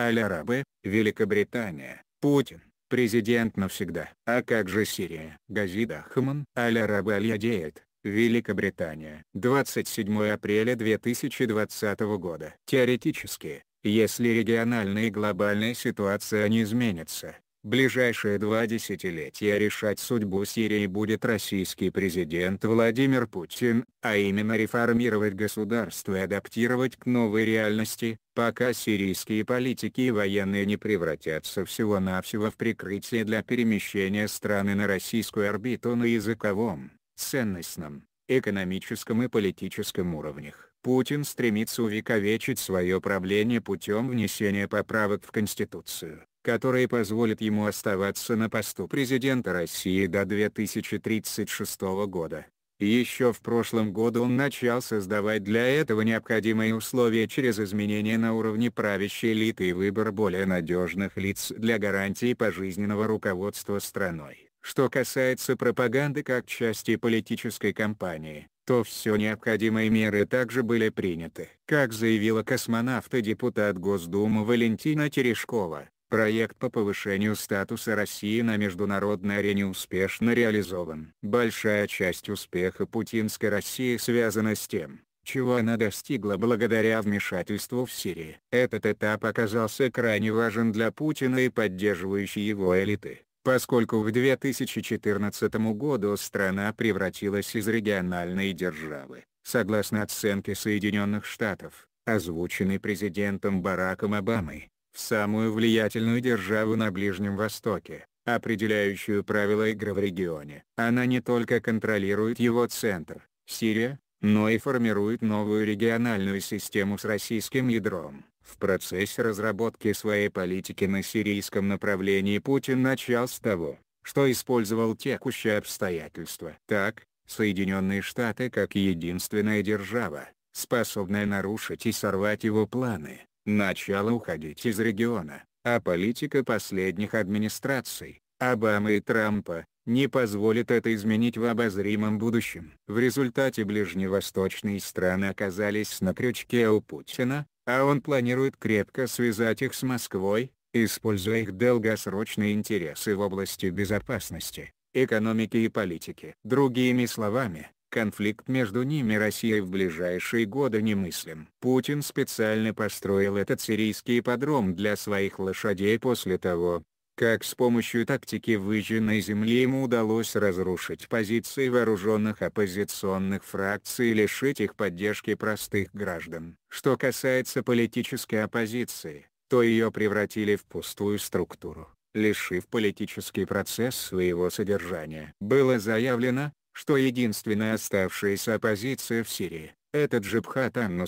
Аля Рабе, Великобритания, Путин, президент навсегда. А как же Сирия? Газид Ахман, Аля Рабе Аль-Ядеет, Великобритания. 27 апреля 2020 года. Теоретически, если региональная и глобальная ситуация не изменится, ближайшие два десятилетия решать судьбу Сирии будет российский президент Владимир Путин, а именно реформировать государство и адаптировать к новой реальности, пока сирийские политики и военные не превратятся всего-навсего в прикрытие для перемещения страны на российскую орбиту на языковом, ценностном, экономическом и политическом уровнях. Путин стремится увековечить свое правление путем внесения поправок в Конституцию, которые позволят ему оставаться на посту президента России до 2036 года. Еще в прошлом году он начал создавать для этого необходимые условия через изменения на уровне правящей элиты и выбор более надежных лиц для гарантии пожизненного руководства страной. Что касается пропаганды как части политической кампании, то все необходимые меры также были приняты. Как заявила космонавт и депутат Госдумы Валентина Терешкова, Проект по повышению статуса России на международной арене успешно реализован. Большая часть успеха путинской России связана с тем, чего она достигла благодаря вмешательству в Сирии. Этот этап оказался крайне важен для Путина и поддерживающей его элиты поскольку в 2014 году страна превратилась из региональной державы, согласно оценке Соединенных Штатов, озвученной президентом Бараком Обамой, самую влиятельную державу на Ближнем Востоке, определяющую правила игры в регионе. Она не только контролирует его центр, Сирия, но и формирует новую региональную систему с российским ядром. В процессе разработки своей политики на сирийском направлении Путин начал с того, что использовал текущие обстоятельства. Так, Соединенные Штаты как единственная держава, способная нарушить и сорвать его планы, Начало уходить из региона, а политика последних администраций, Обамы и Трампа, не позволит это изменить в обозримом будущем. В результате ближневосточные страны оказались на крючке у Путина, а он планирует крепко связать их с Москвой, используя их долгосрочные интересы в области безопасности, экономики и политики. Другими словами, Конфликт между ними и Россией в ближайшие годы немыслим. Путин специально построил этот сирийский подром для своих лошадей после того, как с помощью тактики выжженной земли ему удалось разрушить позиции вооруженных оппозиционных фракций и лишить их поддержки простых граждан. Что касается политической оппозиции, то ее превратили в пустую структуру, лишив политический процесс своего содержания. Было заявлено, что единственная оставшаяся оппозиция в Сирии, это Джибхат ан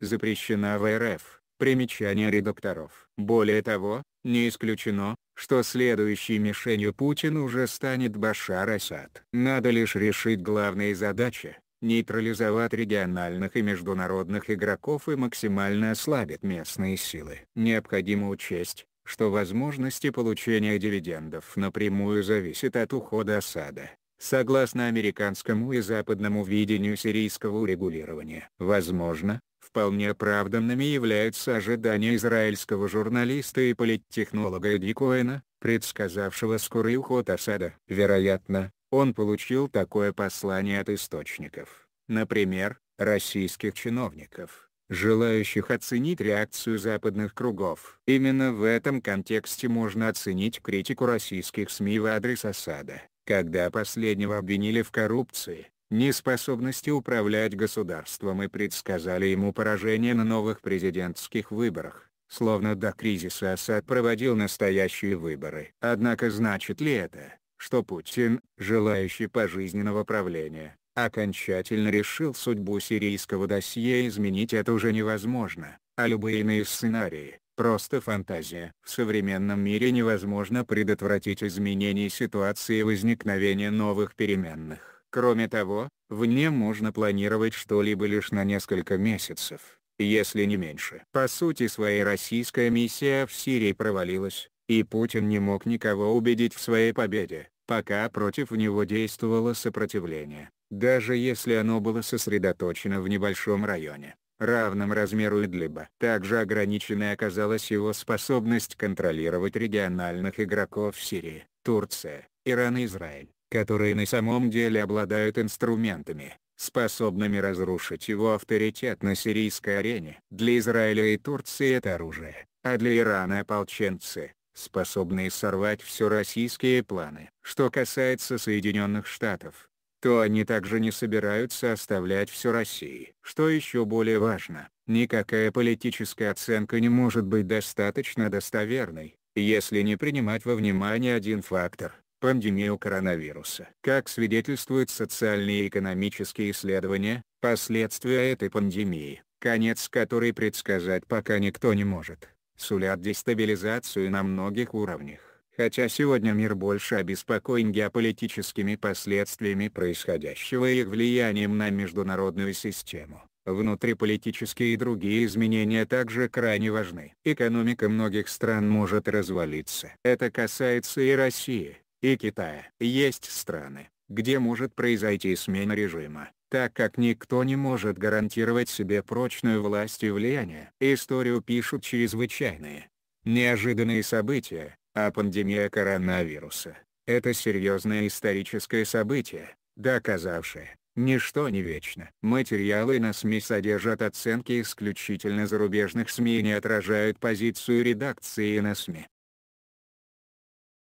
запрещена в РФ. Примечание редакторов. Более того, не исключено, что следующей мишенью Путина уже станет Башар Асад. Надо лишь решить главные задачи – нейтрализовать региональных и международных игроков и максимально ослабить местные силы. Необходимо учесть, что возможности получения дивидендов напрямую зависят от ухода Асада. Согласно американскому и западному видению сирийского урегулирования, возможно, вполне оправданными являются ожидания израильского журналиста и политтехнолога Эдди Коэна, предсказавшего скорый уход Асада. Вероятно, он получил такое послание от источников, например, российских чиновников, желающих оценить реакцию западных кругов. Именно в этом контексте можно оценить критику российских СМИ в адрес Асада когда последнего обвинили в коррупции, неспособности управлять государством и предсказали ему поражение на новых президентских выборах, словно до кризиса Асад проводил настоящие выборы. Однако значит ли это, что Путин, желающий пожизненного правления, окончательно решил судьбу сирийского досье изменить это уже невозможно, а любые иные сценарии, Просто фантазия. В современном мире невозможно предотвратить изменения ситуации и возникновение новых переменных. Кроме того, вне можно планировать что-либо лишь на несколько месяцев, если не меньше. По сути своей российская миссия в Сирии провалилась, и Путин не мог никого убедить в своей победе, пока против него действовало сопротивление, даже если оно было сосредоточено в небольшом районе равным размеру Идлиба. Также ограниченной оказалась его способность контролировать региональных игроков Сирии, Турция, Иран и Израиль, которые на самом деле обладают инструментами, способными разрушить его авторитет на сирийской арене. Для Израиля и Турции это оружие, а для Ирана ополченцы, способные сорвать все российские планы. Что касается Соединенных Штатов, то они также не собираются оставлять всю России. Что еще более важно, никакая политическая оценка не может быть достаточно достоверной, если не принимать во внимание один фактор – пандемию коронавируса. Как свидетельствуют социальные и экономические исследования, последствия этой пандемии, конец которой предсказать пока никто не может, сулят дестабилизацию на многих уровнях. Хотя сегодня мир больше обеспокоен геополитическими последствиями происходящего и их влиянием на международную систему, внутриполитические и другие изменения также крайне важны. Экономика многих стран может развалиться. Это касается и России, и Китая. Есть страны, где может произойти смена режима, так как никто не может гарантировать себе прочную власть и влияние. Историю пишут чрезвычайные, неожиданные события, а пандемия коронавируса – это серьезное историческое событие, доказавшее, ничто не вечно. Материалы на СМИ содержат оценки исключительно зарубежных СМИ и не отражают позицию редакции на СМИ.